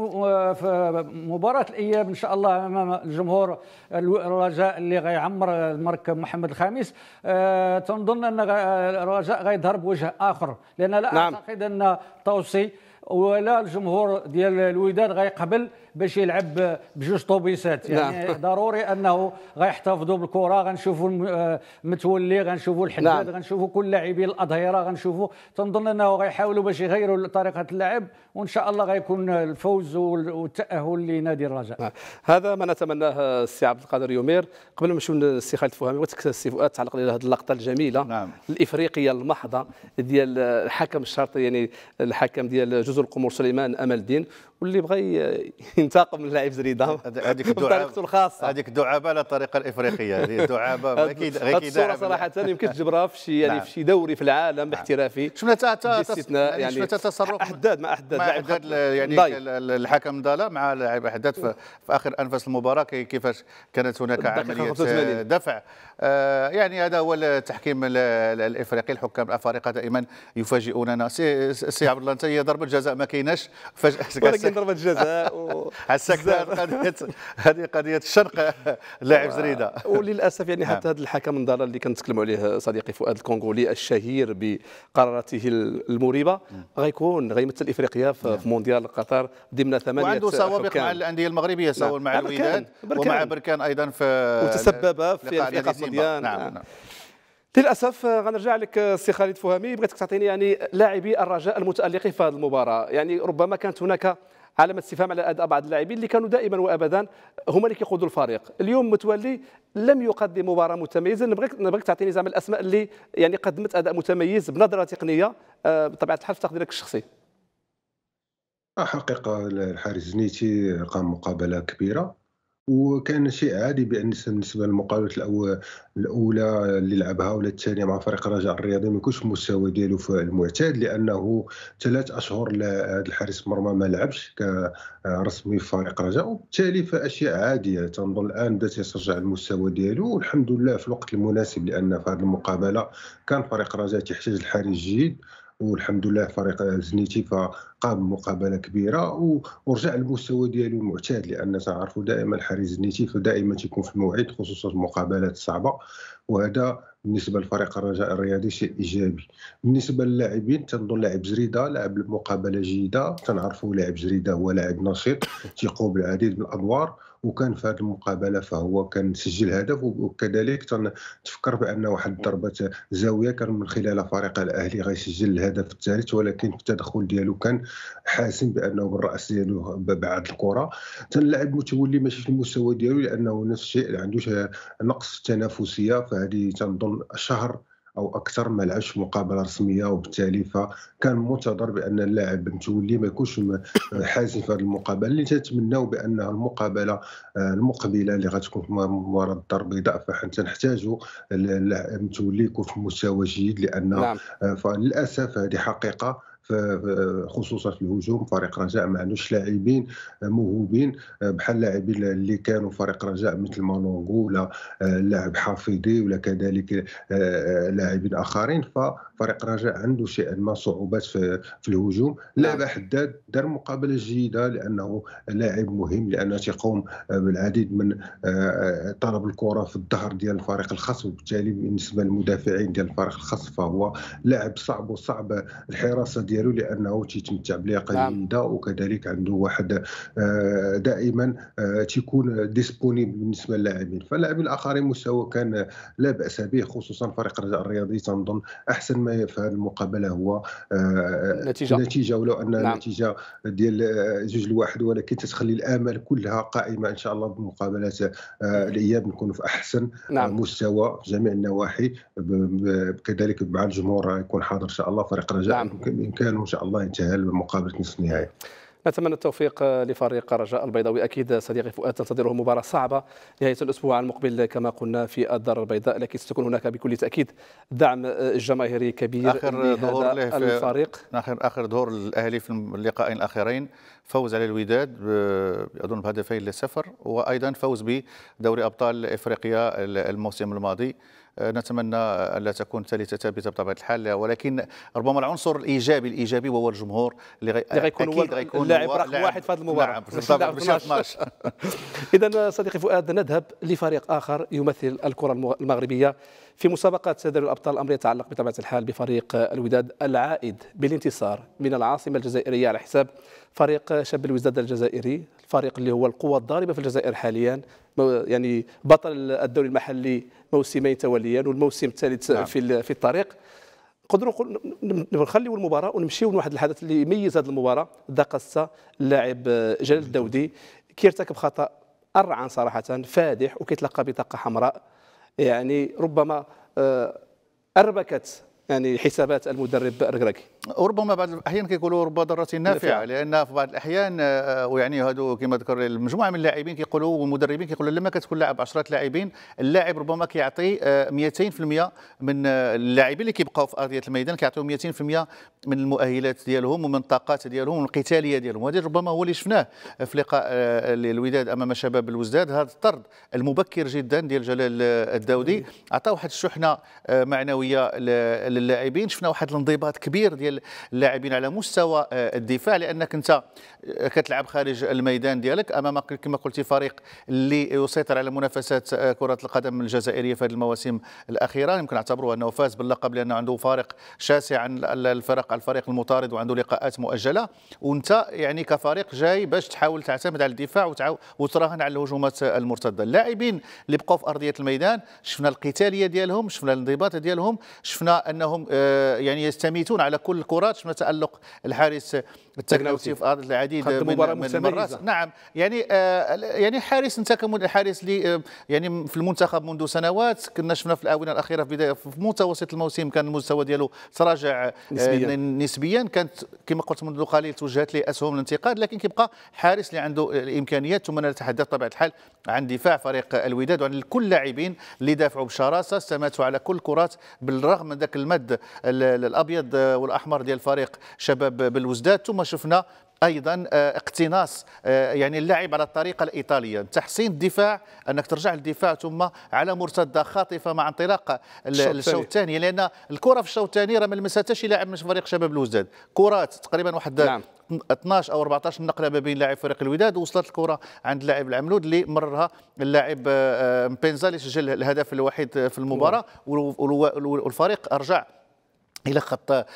S2: آه، مباراه الاياب ان شاء الله امام الجمهور الرجاء اللي غيعمر المركب محمد الخامس تنظن ان الرجاء غيظهر بوجه اخر لان لا نعم. اعتقد ان توصي ولا الجمهور ديال الوداد غيقبل باش يلعب بجوج طوبيسات نعم. يعني نعم. ضروري انه غيحتفظوا بالكره غنشوفوا آه، متولي غنشوفوا الحداد نعم. غنشوفوا كل لاعبي الاظهره غنشوفوا تنظن انه غيحاولوا باش يغيروا طريقه اللعب وان شاء الله غيكون الفوز والتاهل لنادي الرجاء
S1: نعم. هذا ما نتمناه السي عبد القادر يومير قبل ما نمشيو للسي خالد فهمي بغيتك السي فؤاد تعلق لنا هذه اللقطه الجميله نعم. الافريقيه المحضه ديال الحكم الشرطي يعني الحكم ديال جزر القمر سليمان امل الدين واللي بغى ينتقم من لاعب زريده هذيك الدعابه الخاصه
S4: هذيك الدعابه على الطريقه
S1: الافريقيه هذه الدعابه غير الصوره صراحه يمكن تجبرها في شي يعني نعم. في شي دوري في العالم احترافي نعم.
S4: شفنا باستثناء يعني, يعني شفنا
S1: تصرف احداد مع احداد مع احداد
S4: يعني الحكم ضالا مع لاعب احداد يعني في اخر انفاس المباراه كيفاش كانت هناك عمليه دفع آه، يعني هذا هو التحكيم الافريقي الحكام الافارقه دائما يفاجئوننا سي عبد الله انت هي ضربه جزاء ما كايناش
S1: فجاه ولكن ضربه جزاء
S4: و... قضيه هذه قضيه الشرق
S1: لاعب زريده وللاسف يعني حتى نعم. هذا الحكم النضاله اللي كنتكلموا عليه صديقي فؤاد الكونغولي الشهير بقراراته المريبه غيكون غيمثل افريقيا نعم. في مونديال قطر ضمن ثمانيه وعنده سوابق مع الانديه المغربيه نعم. سواء مع الوداد ومع بركان ايضا في وتسبب في انفاق مضيان نعم, نعم. للاسف غنرجع لك السي خالد فهمي بغيتك تعطيني يعني لاعبي الرجاء المتالقين في هذه المباراه يعني ربما كانت هناك علامه استفهام على اداء بعض اللاعبين اللي كانوا دائما وابدا هما اللي كيقودوا الفريق اليوم متولي لم يقدم مباراه متميزه نبغيك نبغيك تعطيني زعما الاسماء اللي يعني قدمت اداء متميز بنظره تقنيه آه، بطبيعه الحال في تقديرك الشخصي
S3: آه، حقيقه الحارس زنيتي قام مقابله كبيره وكان شيء عادي بالنسبه للمقابله الاولى اللي لعبها ولا الثانيه مع فريق الرجاء الرياضي ما يكونش المستوى ديالو في المعتاد لانه ثلاث اشهر هذا الحارس مرمى ما لعبش كرسمي في فريق الرجاء وبالتالي فاشياء عاديه تنظن الان بدا يرجع المستوى ديالو والحمد لله في الوقت المناسب لان في هذه المقابله كان فريق الرجاء تحتاج الحارس جيد والحمد لله فريق زنيتي فقام مقابله كبيره ورجع المستوى ديالو المعتاد لان تعرفوا دائما حارس زنيتي فدائما تيكون في الموعد خصوصا المقابلات الصعبه وهذا بالنسبه لفريق الرجاء الرياضي شيء ايجابي بالنسبه للاعبين تنظن لاعب زريده لاعب مقابله جيده تنعرفوا لاعب زريده هو لاعب نشيط تيقوم بالعديد من الادوار وكان في هذه المقابله فهو كان سجل هدف وكذلك تفكر بان واحد ضربه زاويه كان من خلال فريق الاهلي غيسجل الهدف الثالث ولكن التدخل ديالو كان حاسم بانه بالراس ديالو بعد الكره اللاعب متولي ماشي في المستوى ديالو لانه نفس الشيء عنده نقص تنافسيه فهذه تنظن شهر او اكثر ما لعبش مقابله رسميه وبالتالي فكان منتظر بان اللاعب متولي ما يكونش حازم في هذه المقابله اللي تتمناو بان المقابله آه، المقبله اللي غتكون في مباراه الدار البيضاء فحنا تنحتاجوا متولي يكون في مستوى جيد لان نعم. آه، فللاسف هذه حقيقه خصوصا في الهجوم فريق رجاء ما عندوش لاعبين موهوبين آه، بحال اللاعبين اللي كانوا فريق رجاء مثل مانونغو ولا آه، اللاعب حافظي ولا كذلك آه، لاعبين اخرين ففريق رجاء عنده شيئا ما صعوبات في الهجوم نعم. لاعب حداد دار مقابله جيده لانه لاعب مهم لانه تيقوم بالعديد من طلب الكره في الظهر ديال الفريق الخصم وبالتالي بالنسبه للمدافعين ديال الفريق الخصم فهو لاعب صعب وصعب الحراسه ديال ديالو لانه تيتمتع بلياقه نعم. جيده وكذلك عنده واحد آه، دائما آه، تيكون ديسبونيبل بالنسبه للاعبين فاللاعبين الاخرين مستوى كان لا باس به خصوصا فريق الرجاء الرياضي تنظن احسن ما في هذه المقابله هو النتيجه آه، النتيجه ولو ان نعم. النتيجه ديال جوج لواحد ولكن تتخلي الامال كلها قائمه ان شاء الله بمقابلات الاياب نكونوا في احسن نعم. مستوى في جميع النواحي كذلك مع الجمهور يكون حاضر ان شاء الله فريق الرجاء نعم. يمكن كان وان شاء الله ينتهي مقابله نصف النهائي
S1: نتمنى التوفيق لفريق رجاء البيضاوي اكيد صديقي فؤاد تنتظره مباراه صعبه نهايه الاسبوع المقبل كما قلنا في الدار البيضاء لكن ستكون هناك بكل تاكيد دعم جماهيري كبير آخر ظهور الفريق
S4: اخر اخر ظهور الاهلي في اللقاءين الاخيرين فوز على الوداد اظن بهدفين لصفر وايضا فوز بدوري ابطال افريقيا الموسم الماضي آه، نتمنى آه، ألا تكون ثالثة ثابتة بطبيعة الحال ولكن ربما العنصر الإيجابي الإيجابي هو الجمهور اللي غي... غيكون هو غيكون اللاعب رقم واحد في هذه المباراة نعم, نعم.
S1: إذا صديقي فؤاد نذهب لفريق آخر يمثل الكرة المغربية في مسابقة سدر الأبطال الأمر يتعلق بطبيعة الحال بفريق الوداد العائد بالانتصار من العاصمة الجزائرية على حساب فريق شاب الوداد الجزائري الفريق اللي هو القوة الضاربة في الجزائر حاليا يعني بطل الدوري المحلي موسمين تواليا والموسم الثالث نعم. في في الطريق نقدروا نخليو المباراه ونمشيو لواحد الحدث اللي يميز هذه المباراه دقصه اللاعب جلال الدودي كيرتكب خطا ارعن صراحه فادح وكيتلقى بطاقه حمراء يعني ربما آه، اربكت يعني حسابات المدرب ركراكي ربما بعض الاحيان كيقولوا رب ضرات نافعه لان في
S4: بعض الاحيان آه، ويعني هادو كما ذكر المجموعه من اللاعبين كيقولوا والمدربين كيقولوا لما كتكون لاعب 10 لاعبين اللاعب ربما كيعطي 200% آه، من آه، اللاعبين اللي كيبقاو في ارضيه الميدان كيعطيو 200% من المؤهلات ديالهم ومن الطاقات ديالهم ومن القتاليه ديالهم وهذا ربما هو اللي شفناه في لقاء الوداد امام شباب الوزداد هذا الطرد المبكر جدا ديال جلال الداودي عطى واحد الشحنه معنويه للاعبين شفنا واحد الانضباط كبير ديال اللاعبين على مستوى آه، الدفاع لانك انت كتلعب خارج الميدان ديالك امام كما قلتي فريق اللي يسيطر على منافسات آه، كره القدم الجزائريه في هذه المواسم الاخيره يمكن نعتبره انه فاز باللقب لانه عنده فارق شاسع عن الفرق الفريق المطارد وعنده لقاءات مؤجله وانت يعني كفريق جاي باش تحاول تعتمد على الدفاع وتراهن على الهجومات المرتده اللاعبين اللي بقوا في ارضيه الميدان شفنا القتاليه ديالهم شفنا الانضباط ديالهم شفنا انهم آه، يعني يستميتون على كل الكرات شفنا تالق الحارس التكناوتي في ارض العديد العديد من, مباراة من المرات نعم يعني آه يعني حارس انت كحارس لي آه، يعني في المنتخب منذ سنوات كنا شفنا في الاونه الاخيره في بدايه في متوسط الموسم كان المستوى ديالو تراجع آه، نسبيا, نسبيا كانت كما قلت منذ قليل توجهت لي اسهم الانتقاد لكن كيبقى حارس اللي عنده الامكانيات ثم نتحدث طبعا الحال عن دفاع فريق الوداد وعن كل اللاعبين اللي دافعوا بشراسه استماتوا على كل كرات بالرغم من ذاك المد الابيض والاحمر ديال فريق شباب بالوزداد ثم شفنا ايضا آه، اقتناص آه، يعني اللعب على الطريقه الايطاليه تحسين الدفاع انك ترجع للدفاع ثم على مرتده خاطفه مع انطلاق الشوط الثاني لان الكره في الشوط الثاني راه ما شي لاعب من فريق شباب الوزداد كرات تقريبا واحد نعم. 12 او 14 نقله ما بين لاعب فريق الوداد وصلت الكره عند اللاعب العملود اللي مررها اللاعب آه، مبينزا اللي سجل الهدف الوحيد في المباراه نعم. والفريق ارجع الى خط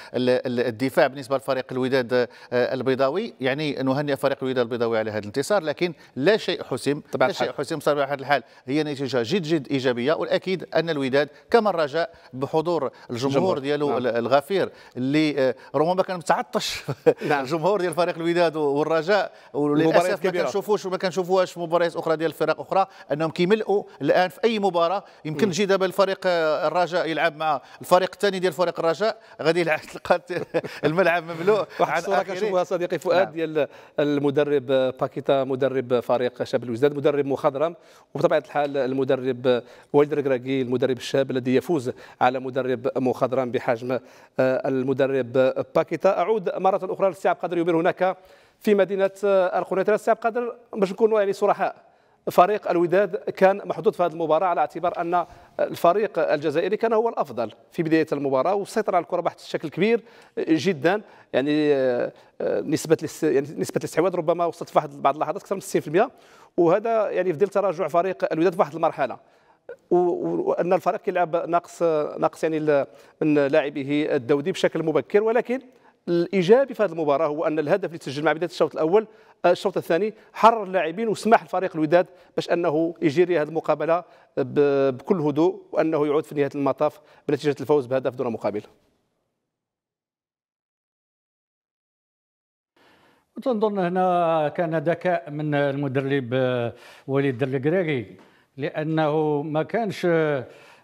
S4: الدفاع بالنسبه لفريق الوداد آه، البيضاوي يعني نهنئ فريق الوداد البيضاوي على هذا الانتصار لكن لا شيء حسم لا شيء حسم صراحه الحال هي نتيجه جد جد ايجابيه والاكيد ان الوداد كما الرجاء بحضور الجمهور ديالو نعم. الغفير اللي آه، ربما كان متعطش نعم. الجمهور ديال فريق الوداد والرجاء وللاسف ما كنشوفوش وما كنشوفوهاش مباريات اخرى ديال الفرق اخرى انهم كيملؤوا الان في اي مباراه يمكن تجي دابا الفريق آه، الرجاء يلعب مع الفريق الثاني ديال فريق
S1: الرجاء غادي يلعب تلقى الملعب مملوء واحد الصوره كنشوفها صديقي نعم. فؤاد نعم. ديال المدرب باكيتا مدرب فريق شاب الوزداد مدرب مخضرم وبطبيعه الحال المدرب والد ركراكي المدرب الشاب الذي يفوز على مدرب مخضرم بحجم آه، المدرب باكيتا اعود مره اخرى للسي عبد القادر هناك في مدينه القنيطره السي عبد القادر باش نكونوا يعني صرحاء فريق الوداد كان محدود في هذه المباراة على اعتبار أن الفريق الجزائري كان هو الأفضل في بداية المباراة وسيطر على الكرة بشكل كبير جدا يعني آه، نسبة يعني نسبة الاستحواذ ربما وصلت في بعض اللحظات أكثر من 60% وهذا يعني في ظل تراجع فريق الوداد في واحد المرحلة وان الفريق كيلعب نقص نقص يعني من لاعبه الدودي بشكل مبكر ولكن الايجابي في هذه المباراه هو ان الهدف اللي تسجل مع بدايه الشوط الاول الشوط الثاني حرر اللاعبين وسمح لفريق الوداد باش انه يجري هذه المقابله بكل هدوء وانه يعود في نهايه المطاف بنتيجه الفوز بهدف دون مقابل
S2: تنظن هنا كان ذكاء من المدرب وليد الكريري لانه ما كانش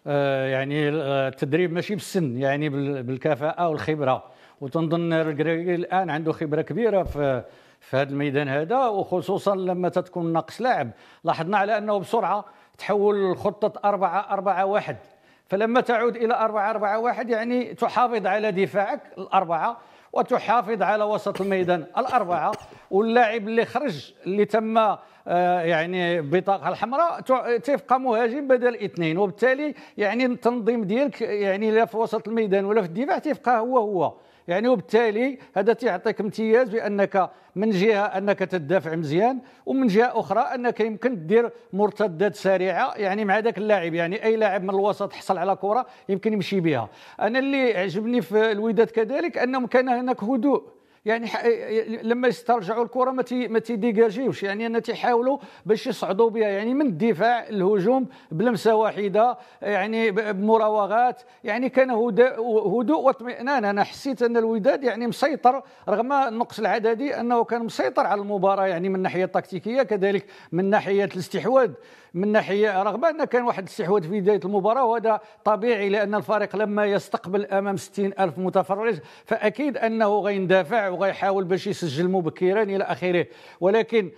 S2: آه، يعني التدريب آه، ماشي بالسن يعني بالكفاءه والخبره وتنظن الكريري الان عنده خبره كبيره في في هذا الميدان هذا وخصوصا لما تتكون ناقص لاعب لاحظنا على انه بسرعه تحول خطه 4 4 1 فلما تعود الى 4 4 1 يعني تحافظ على دفاعك الاربعه وتحافظ على وسط الميدان الاربعه واللاعب اللي خرج اللي تم آه، يعني بطاقه الحمراء تبقى مهاجم بدل اثنين وبالتالي يعني التنظيم ديالك يعني لا في وسط الميدان ولا في الدفاع تبقى هو هو يعني وبالتالي هذا تيعطيك امتياز بانك من جهه انك تدافع مزيان ومن جهه اخرى انك يمكن دير مرتدات سريعه يعني مع ذاك اللاعب يعني اي لاعب من الوسط حصل على كره يمكن يمشي بها انا اللي عجبني في الوداد كذلك انهم كان هناك هدوء يعني لما يسترجعوا الكره ما ما تيديجاجيوش يعني انا تيحاولوا باش يصعدوا بها يعني من الدفاع الهجوم بلمسه واحده يعني بمراوغات يعني كان هدوء واطمئنان انا حسيت ان الوداد يعني مسيطر رغم النقص العددي انه كان مسيطر على المباراه يعني من الناحيه التكتيكيه كذلك من ناحيه الاستحواذ من ناحيه رغم ان كان واحد الاستحواذ في بدايه المباراه وهذا طبيعي لان الفريق لما يستقبل امام 60 الف متفرج فاكيد انه غيندافع وغيحاول باش يسجل مبكرا الى اخره ولكن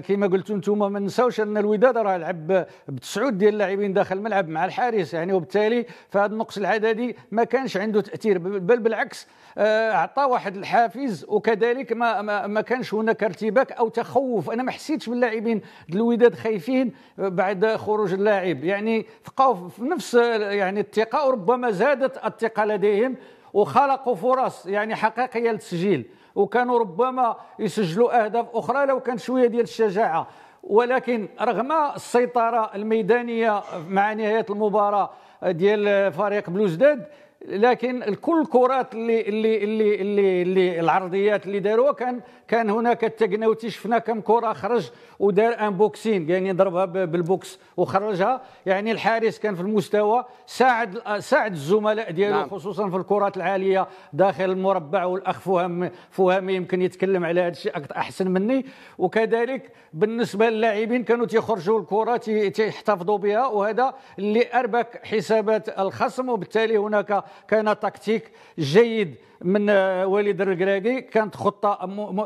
S2: كما قلتوا انتم ما نساوش ان الوداد راه لعب بتسعود ديال اللاعبين داخل الملعب مع الحارس يعني وبالتالي فهذا النقص العددي ما كانش عنده تاثير بل بالعكس اعطى آه، واحد الحافز وكذلك ما ما, كانش هناك ارتباك او تخوف انا ما حسيتش باللاعبين الوداد خايفين آه، بعد خروج اللاعب يعني بقاو في نفس آه، يعني الثقه وربما زادت الثقه لديهم وخلقوا فرص يعني حقيقيه للتسجيل وكانوا ربما يسجلوا اهداف اخرى لو كان شويه ديال الشجاعه ولكن رغم السيطره الميدانيه مع نهايه المباراه ديال فريق بلوزداد لكن كل الكرات اللي اللي اللي اللي, اللي العرضيات اللي داروها كان كان هناك التكنوتي شفنا كم كره خرج ودار ان بوكسين يعني ضربها بالبوكس وخرجها يعني الحارس كان في المستوى ساعد ساعد الزملاء ديالو نعم. خصوصا في الكرات العاليه داخل المربع والاخ فهم فهم يمكن يتكلم على هذا الشيء احسن مني وكذلك بالنسبه للاعبين كانوا تيخرجوا الكره تيحتفظوا بها وهذا اللي اربك حسابات الخصم وبالتالي هناك كان تكتيك جيد من آه، وليد الركراكي كانت خطه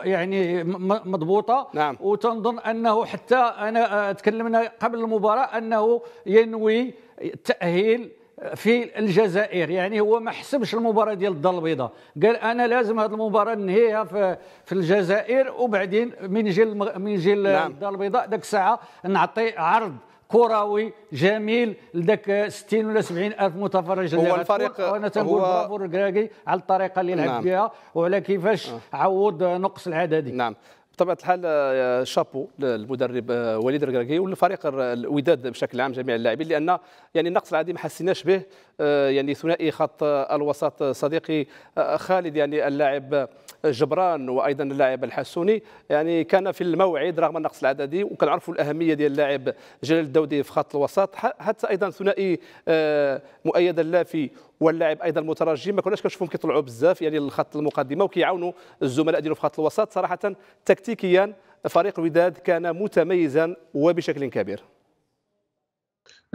S2: يعني مضبوطه نعم. وتنظن انه حتى انا آه، تكلمنا قبل المباراه انه ينوي تاهيل في الجزائر يعني هو ما حسبش المباراه ديال الدار البيضاء قال انا لازم هذه المباراه ننهيها في, في الجزائر وبعدين من جيل من جيل نعم. الدار البيضاء ديك الساعه نعطي عرض كروي جميل لذاك 60 ولا 70 الف متفرج هو الفريق وانا تنقول هو... برافو الكراكي على الطريقه اللي لعب نعم. بها وعلى كيفاش آه. عوض نقص العددي نعم
S1: بطبيعه الحال آه، شابو للمدرب آه، وليد الركراكي والفريق الوداد بشكل عام جميع اللاعبين لان يعني النقص العادي ما حسيناش به يعني ثنائي خط الوسط صديقي خالد يعني اللاعب جبران وايضا اللاعب الحسوني يعني كان في الموعد رغم النقص العددي وكنعرفوا الاهميه ديال اللاعب جلال الدودي في خط الوسط حتى ايضا ثنائي آه، مؤيد اللافي واللاعب ايضا المترجم ما كناش كنشوفهم كيطلعوا بزاف يعني للخط المقدمه وكيعاونوا الزملاء ديالو في خط الوسط صراحه تكتيكيا فريق الوداد كان متميزا وبشكل كبير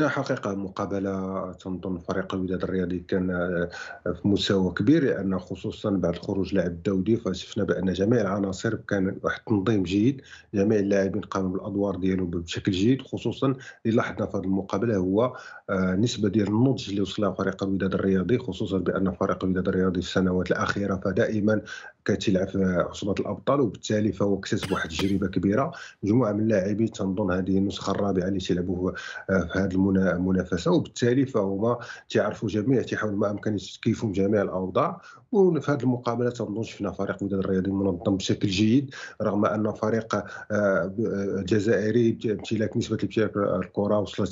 S3: حقيقة مقابلة تنظن فريق الوداد الرياضي كان آه، في مستوى كبير لأن خصوصا بعد خروج لاعب الدولي فشفنا بأن جميع العناصر كان واحد التنظيم جيد جميع اللاعبين قاموا بالأدوار ديالهم بشكل جيد خصوصا اللي لاحظنا في هذه المقابلة هو آه، نسبة ديال النضج اللي وصلها فريق الوداد الرياضي خصوصا بأن فريق الوداد الرياضي في السنوات الأخيرة فدائما كتلعب في عصبه الابطال وبالتالي فهو اكتسب واحد التجربه كبيره مجموعه من اللاعبين تنظن هذه النسخه الرابعه اللي تيلعبوا آه، في هذه المنافسه وبالتالي فهما تيعرفوا جميع تيحاولوا ما امكن كيفهم جميع الاوضاع وفي هذه المقابله تنظن شفنا فريق وداد الرياضي منظم بشكل جيد رغم ان فريق آه، آه، جزائري امتلاك نسبه الامتلاك الكره وصلت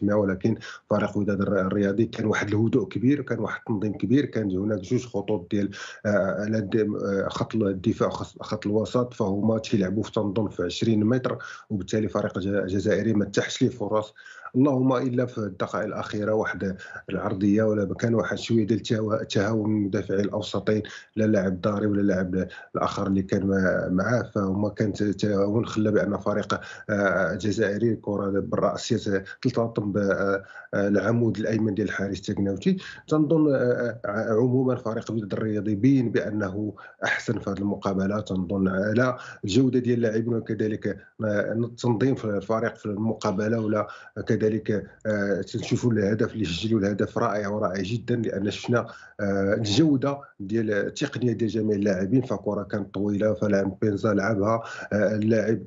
S3: 69% 70% ولكن فريق وداد الرياضي كان واحد الهدوء كبير وكان واحد التنظيم كبير كان هناك جوج خطوط ديال على آه، خط الدفاع خط الوسط فهما تيلعبوا في تنظم في 20 متر وبالتالي فريق الجزائري ما تحش ليه فرص اللهم الا في الدقائق الاخيره واحد العرضيه ولا كان واحد شويه ديال التهاون من المدافعين الاوسطين لا لاعب داري ولا لاعب الاخر اللي كان معاه فهما كانت تهاون خلى بان فريق آه، جزائري الكره بالراسيه تلتطم بالعمود آه، الايمن ديال الحارس تكناوتي تنظن آه، عموما فريق بلاد الرياضي بين بانه احسن في هذه المقابله تنظن على الجوده ديال اللاعبين وكذلك التنظيم في الفريق في المقابله ولا كذلك كذلك آه، تنشوفوا الهدف اللي سجلوا الهدف رائع ورائع جدا لان شفنا آه، الجوده ديال التقنيه ديال جميع اللاعبين فكره كانت طويله فلاعب بينزا لعبها آه، اللاعب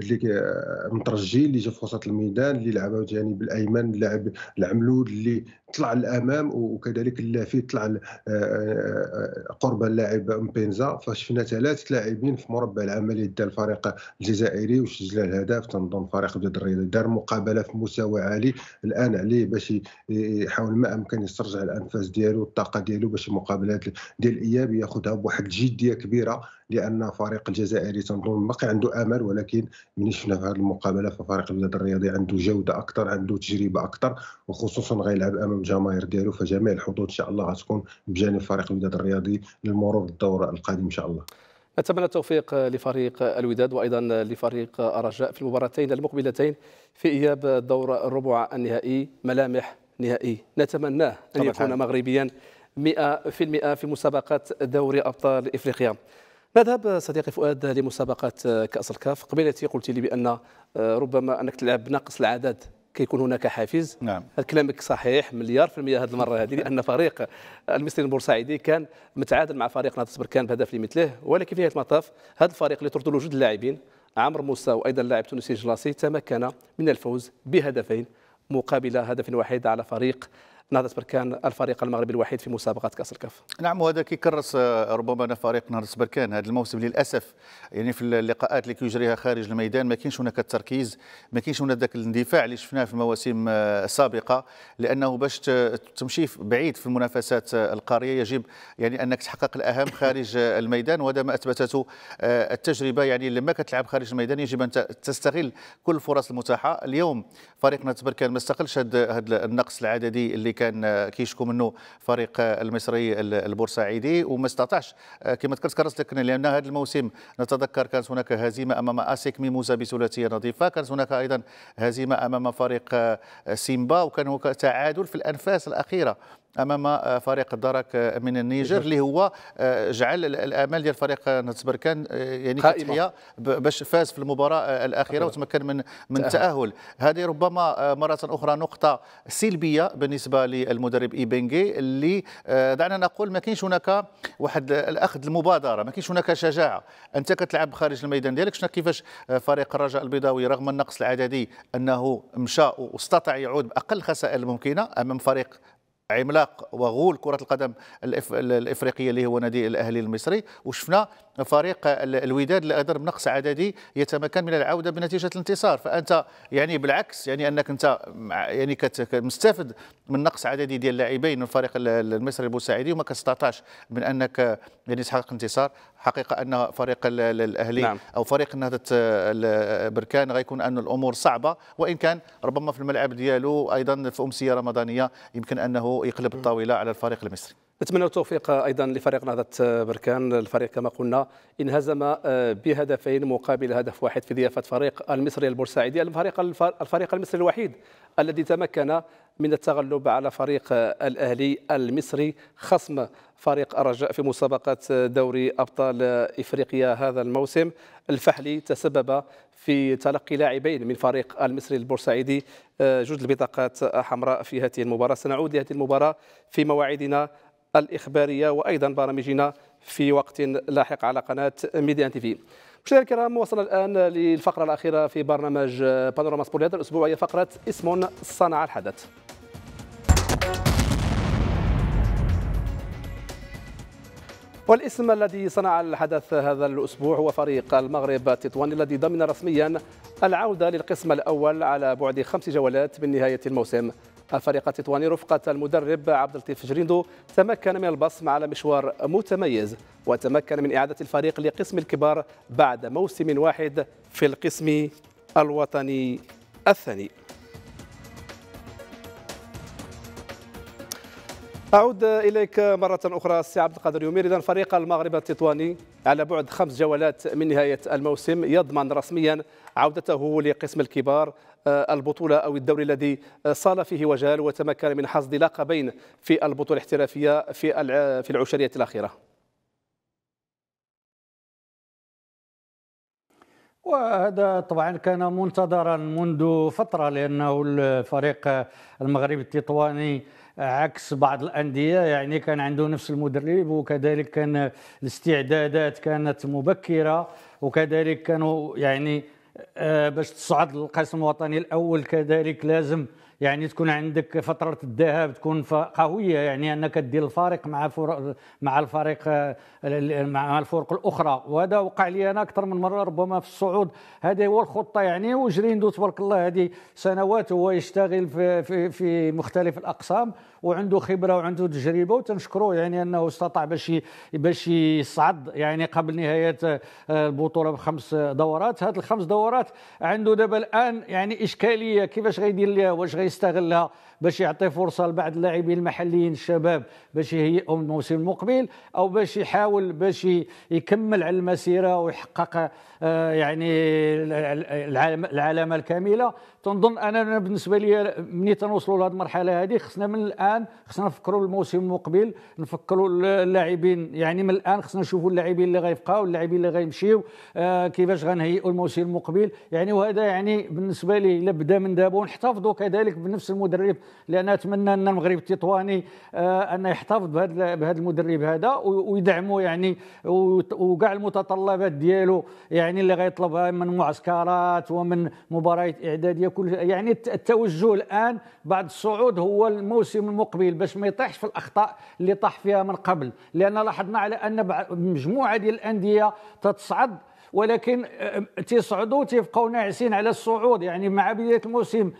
S3: اللي مترجي اللي جا في وسط الميدان اللي لعبها جانب الايمن اللاعب العملود اللي طلع للامام وكذلك اللافي طلع آه، آه، آه، قرب اللاعب مبينزا فشفنا ثلاثه لاعبين في مربع العمليه ديال الفريق الجزائري وسجل الهدف تنظن فريق بلاد الرياض دار مقابله في مستوى عالي الان عليه باش يحاول ما امكن يسترجع الانفاس ديالو والطاقه ديالو باش المقابلات ديال الاياب ياخذها بواحد الجديه كبيره لان فريق الجزائري تنظن باقي عنده امل ولكن من شفنا في هذه المقابله ففريق البلاد الرياضي عنده جوده اكثر عنده تجربه اكثر وخصوصا غيلعب امام الجماهير ديالو فجميع الحظوظ ان شاء الله غتكون بجانب فريق الوداد الرياضي للمرور الدور القادم ان شاء الله نتمنى
S1: التوفيق لفريق الوداد وايضا لفريق الرجاء في المباراتين المقبلتين في اياب دور الربع النهائي ملامح نهائي نتمناه ان يكون مغربيا 100% في, في مسابقات دوري ابطال افريقيا نذهب صديقي فؤاد لمسابقة كأس الكاف قبيلتي قلت لي بأن آه، ربما أنك تلعب بناقص العدد كيكون هناك حافز نعم كلامك صحيح مليار في المئة هذه المرة هذه لأن فريق المصري البورسعيدي كان متعادل مع فريق ناطس بركان بهدف لمثله ولكن في نهاية المطاف هذا الفريق اللي طرد له اللاعبين عمر عمرو موسى وأيضا اللاعب تونسي جلاصي تمكن من الفوز بهدفين مقابل هدف واحد على فريق نهضه بركان الفريق المغربي الوحيد في مسابقه كاس الكاف
S4: نعم وهذا كيكرس آه، ربما أنا فريق نهضه بركان هذا الموسم للاسف يعني في اللقاءات اللي كيجريها خارج الميدان ما كاينش هناك التركيز ما كاينش هناك ذاك الاندفاع اللي شفناه في المواسم آه، السابقه لانه باش تمشي بعيد في المنافسات آه، القاريه يجب يعني انك تحقق الاهم خارج الميدان وهذا ما اثبتته التجربه يعني لما كتلعب خارج الميدان يجب ان تستغل كل الفرص المتاحه اليوم فريق نهضه بركان ما استغلش هذا النقص العددي اللي كان كيشكو منه فريق المصري البورسعيدي وما استطاعش آه، كما ذكرت كرزلك لان هذا الموسم نتذكر كانت هناك هزيمه امام اسيك ميموزا بثلاثيه نظيفه كانت هناك ايضا هزيمه امام فريق آه، سيمبا وكان هناك تعادل في الانفاس الاخيره امام آه، فريق الدرك آه، من النيجر اللي هو آه، جعل الامال ديال فريق نتسبركان يعني كتحيا باش فاز في المباراه الاخيره وتمكن من من التاهل هذه ربما مره اخرى نقطه سلبيه بالنسبه للمدرب ايبنغي اللي دعنا نقول ما كاينش هناك واحد الاخذ المبادره ما كاينش هناك شجاعه انت كتلعب خارج الميدان ديالك شفنا كيفاش فريق الرجاء البيضاوي رغم النقص العددي انه مشى واستطاع يعود باقل الخسائر الممكنه امام فريق عملاق وغول كره القدم الافريقيه اللي هو نادي الاهلي المصري وشفنا فريق الوداد اللي بنقص عددي يتمكن من العوده بنتيجه الانتصار فانت يعني بالعكس يعني انك انت يعني مستفد من نقص عددي ديال اللاعبين من الفريق المصري البوسعيدي وما كتستطعش من انك يعني تحقق انتصار حقيقه ان فريق الاهلي نعم. او فريق نهضه بركان غيكون ان الامور صعبه وان كان ربما في الملعب ديالو ايضا في امسيه رمضانيه يمكن انه يقلب الطاوله على الفريق
S1: المصري نتمنى التوفيق ايضا لفريق نهضه بركان الفريق كما قلنا انهزم آه، بهدفين مقابل هدف واحد في ضيافه فريق المصري البورسعيدي الفريق الفريق المصري الوحيد الذي تمكن من التغلب على فريق آه، الاهلي المصري خصم فريق الرجاء في مسابقة دوري أبطال إفريقيا هذا الموسم الفحلي تسبب في تلقي لاعبين من فريق المصري البورسعيدي آه، جد البطاقات حمراء في هذه المباراة سنعود لهذه المباراة في مواعيدنا الإخبارية وأيضا برامجنا في وقت لاحق على قناة ميديان تي في مشاهدينا الكرام وصلنا الآن للفقرة الأخيرة في برنامج بانوراما سبور هذا الأسبوع هي فقرة اسم صنع الحدث والاسم الذي صنع الحدث هذا الأسبوع هو فريق المغرب تطوان الذي ضمن رسميا العودة للقسم الأول على بعد خمس جولات من نهاية الموسم فريق تطوان رفقة المدرب عبد اللطيف جريندو تمكن من البصم على مشوار متميز وتمكن من إعادة الفريق لقسم الكبار بعد موسم واحد في القسم الوطني الثاني أعود إليك مرة أخرى سي عبد القادر يومير إذا فريق المغرب التطواني على بعد خمس جولات من نهاية الموسم يضمن رسميا عودته لقسم الكبار آه، البطولة أو الدوري الذي آه، صال فيه وجال وتمكن من حصد لقبين في البطولة الاحترافية في في العشرية الأخيرة.
S2: وهذا طبعا كان منتظرا منذ فترة لأنه الفريق المغربي التطواني عكس بعض الانديه يعني كان عنده نفس المدرب وكذلك كان الاستعدادات كانت مبكره وكذلك كانوا يعني آه، باش تصعد للقسم الوطني الاول كذلك لازم يعني تكون عندك فتره الذهاب تكون قويه يعني انك دير الفارق مع فور مع الفريق آه، مع الفرق الاخرى وهذا وقع لي انا اكثر من مره ربما في الصعود هذه هو الخطه يعني وجريندو تبارك الله هذه سنوات هو يشتغل في في, في مختلف الاقسام وعنده خبره وعنده تجربه وتنشكره يعني انه استطاع باش باش يصعد يعني قبل نهايه آه، البطوله بخمس دورات هذه الخمس دورات عنده دابا الان يعني اشكاليه كيفاش غيدير ليها واش غيستغلها باش يعطي فرصه لبعض اللاعبين المحليين الشباب باش يهيئهم الموسم المقبل او باش يحاول باش يكمل على المسيره ويحقق آه، يعني العلامه الكامله تنظن انا بالنسبه لي ملي تنوصلوا لهذه المرحله هذه خصنا من الان خصنا نفكروا الموسم المقبل نفكروا اللاعبين يعني من الان خصنا نشوفوا اللاعبين اللي غيبقاو اللاعبين اللي غيمشيو آه كيفاش غنهيئوا الموسم المقبل يعني وهذا يعني بالنسبه لي الا بدا من دابا ونحتفظوا كذلك بنفس المدرب لان اتمنى ان المغرب التطواني آه ان يحتفظ بهذا بهذا المدرب هذا ويدعموا يعني وكاع المتطلبات ديالو يعني اللي غيطلبها من معسكرات ومن مباريات اعداديه كل يعني التوجه الان بعد الصعود هو الموسم المقبل باش ما يطيحش في الاخطاء اللي طاح فيها من قبل لان لاحظنا على ان مجموعه ديال الانديه تتصعد ولكن تيصعدوا تيبقاو ناعسين على الصعود يعني مع بدايه الموسم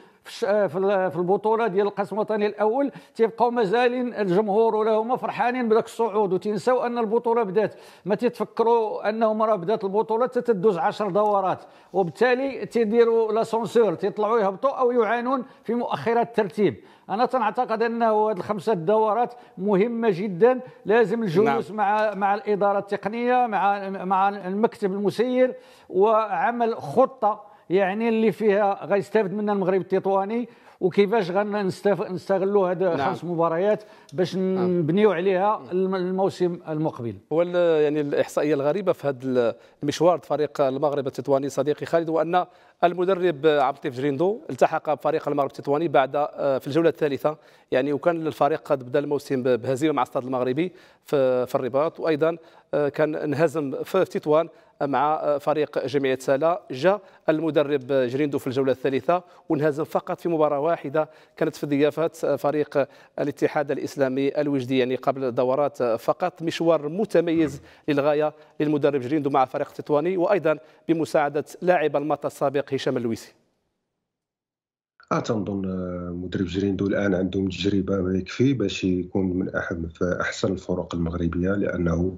S2: آه، آه، في البطوله ديال القسم الوطني الاول تيبقاو مازال الجمهور ولا هما فرحانين بداك الصعود وتنساو ان البطوله بدات ما تتفكروا انهم راه بدات البطوله تتدوز 10 دورات وبالتالي تيديروا لاسونسور تيطلعوا يهبطوا او يعانون في مؤخرات الترتيب انا تنعتقد انه هذه الخمسه الدورات مهمه جدا لازم الجلوس نعم. مع مع الاداره التقنيه مع مع المكتب المسير وعمل خطه يعني اللي فيها غيستافد منها المغرب التطواني وكيفاش غنستغلوا هاد نعم. خمس مباريات باش نعم. نبنيو عليها الموسم المقبل
S1: هو يعني الاحصائيه الغريبه في هذا المشوار فريق المغرب التطواني صديقي خالد هو ان المدرب عبد الطيف جريندو التحق بفريق المغرب التطواني بعد آه، في الجوله الثالثه يعني وكان الفريق قد بدا الموسم بهزيمه مع الصاد المغربي في الرباط وايضا آه، كان انهزم في تطوان مع فريق جمعيه سالة جاء المدرب جريندو في الجوله الثالثه وانهزم فقط في مباراه واحده كانت في ضيافه فريق الاتحاد الاسلامي الوجدي يعني قبل دورات فقط مشوار متميز للغايه للمدرب جريندو مع فريق تطواني وايضا بمساعده لاعب المطا السابق هشام اللويسي
S3: اه تنظن آه، مدرب جريندو الان عندهم تجربه ما يكفي باش يكون من احد احسن الفرق المغربيه لانه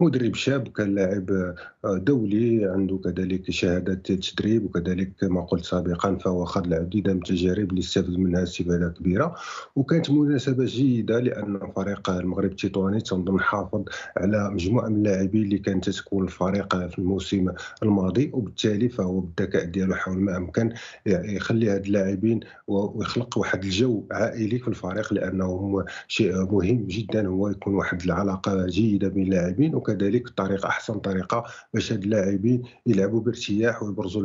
S3: مدرب شاب كان لاعب آه، دولي عنده كذلك شهادات تدريب وكذلك كما قلت سابقا فهو اخذ العديد من التجارب اللي استفاد منها استفاده كبيره وكانت مناسبه جيده لان فريق المغرب التطواني تنظن حافظ على مجموعه من اللاعبين اللي كانت تكون الفريق في الموسم الماضي وبالتالي فهو بالذكاء ديالو حاول ما امكن يخلي هاد اللاعبين متعاونين ويخلق واحد الجو عائلي في الفريق لانه شيء مهم جدا هو يكون واحد العلاقه جيده بين اللاعبين وكذلك طريقه احسن طريقه باش هاد اللاعبين يلعبوا بارتياح ويبرزوا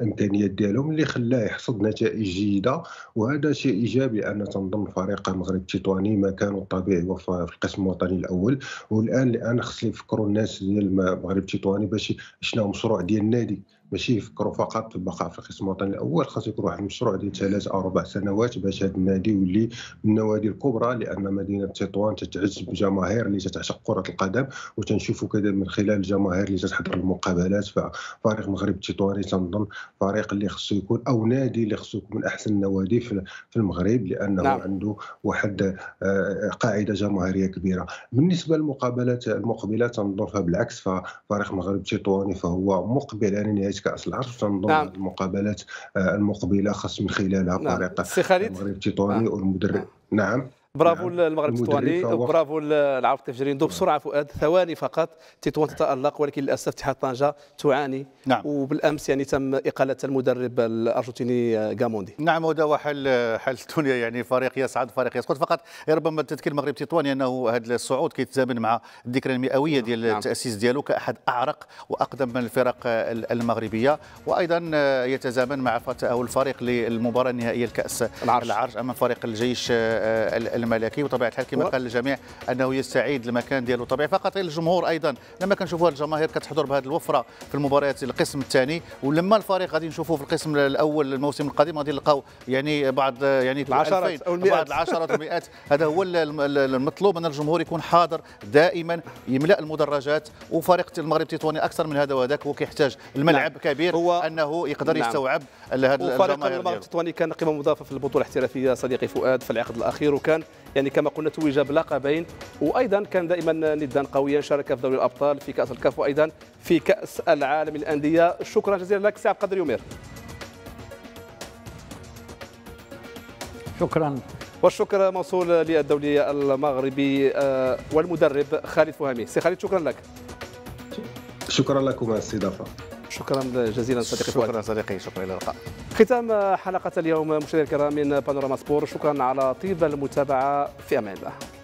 S3: الامكانيات ديالهم اللي خلاه يحصد نتائج جيده وهذا شيء ايجابي ان تنضم فريق المغرب التطواني مكانه الطبيعي في القسم الوطني الاول والان الان خص يفكروا الناس ديال المغرب التطواني باش شنو مشروع ديال النادي ماشي يفكروا فقط في البقاء في القسم الوطني الاول خاص يكون واحد المشروع ديال ثلاث او اربع سنوات باش هذا النادي يولي من النوادي الكبرى لان مدينه تطوان تتعز بجماهير اللي تتعشق كره القدم وتنشوفوا كذا من خلال الجماهير اللي تتحضر المقابلات ففريق المغرب التطواني تنظن فريق اللي خصو يكون او نادي اللي خصو يكون من احسن النوادي في المغرب لانه نعم. عنده واحد آه، قاعده جماهيريه كبيره بالنسبه للمقابلات المقبله تنظن بالعكس ففريق المغرب التطواني فهو مقبل على يعني نهايه كاس العرش تنظم نعم. المقابلات آه، المقبله خاص من خلالها نعم. طريقه السي خالد المغرب التطواني آه. والمدرب آه. نعم برافو نعم.
S1: المغرب التطواني برافو العرب التفجيري ندوب بسرعه نعم. فؤاد ثواني فقط تطوان تتالق ولكن للاسف اتحاد طنجه تعاني نعم. وبالامس يعني تم اقاله المدرب الارجنتيني غاموندي
S4: نعم وهذا هو حل حل الدنيا يعني فريق يصعد فريق يسقط فقط ربما تذكير المغرب التطواني انه هذا الصعود كيتزامن مع الذكرى المئويه نعم. ديال نعم. التاسيس ديالو كاحد اعرق واقدم من الفرق المغربيه وايضا يتزامن مع فتاه الفريق للمباراه النهائيه لكاس العرش, العرش امام فريق الجيش الملكي وطبيعه الحال كما قال الجميع انه يستعيد المكان ديالو طبيعي فقط الجمهور ايضا لما كنشوفوا الجماهير كتحضر بهذه الوفره في المباريات القسم الثاني ولما الفريق غادي نشوفوه في القسم الاول الموسم القادم غادي نلقاو يعني بعض يعني العشرات او المئات بعض العشرات والمئات هذا هو المطلوب ان الجمهور يكون حاضر دائما يملا المدرجات وفريق المغرب التطواني اكثر من هذا وهذاك
S1: هو كيحتاج الملعب نعم. كبير هو انه يقدر نعم. يستوعب هذا الجماهير التطواني كان قيمه مضافه في البطوله الاحترافيه صديقي فؤاد في العقد الاخير وكان يعني كما قلنا توج بلقبين وايضا كان دائما ندا قويا شارك في دوري الابطال في كاس الكاف وايضا في كاس العالم للانديه شكرا جزيلا لك سي عبد القادر يومير شكرا والشكر موصول للدولي المغربي آه، والمدرب خالد فهمي سي خالد شكرا لك
S3: شكرا لكم على الاستضافه شكرا جزيلا صديقي شكرا فؤاد. صديقي شكرا الى اللقاء
S1: ختام حلقه اليوم مشاهدينا الكرام من بانوراما سبور شكرا على طيب المتابعه في امان الله